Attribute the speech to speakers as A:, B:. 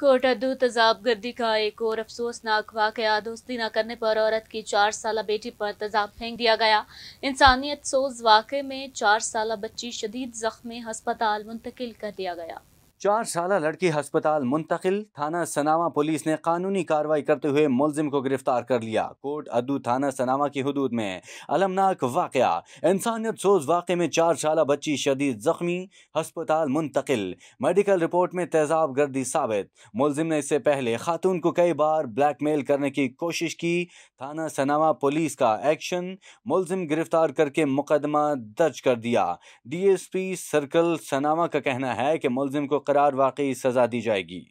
A: तजाब गर्दी का एक और अफसोसनाक वाकया दोस्ती न करने पर औरत की चार साल बेटी पर तजाब फेंक दिया गया इंसानियत सोज वाक़े में चार साल बच्ची शदीद जख्मी हस्पताल मुंतकिल कर दिया गया
B: चार साल लड़की अस्पताल मुंतकिल थाना सनावा पुलिस ने कानूनी कार्रवाई करते हुए मुलजिम को गिरफ्तार कर लिया कोर्ट अद्दू थाना सनावा की हदूद में अलमनाक वाक़ इंसानियत सोज वाक़े में चार साल बच्ची शदीद जख्मी अस्पताल मुंतकिल मेडिकल रिपोर्ट में तेजाब गर्दी साबित मुलजिम ने इससे पहले खातून को कई बार ब्लैकमेल करने की कोशिश की थाना सनावा पुलिस का एक्शन मुलजिम गिरफ्तार करके मुकदमा दर्ज कर दिया पी सर्कल सनावा का कहना है कि मुलजिम को बरकरार वाकई सज़ा दी जाएगी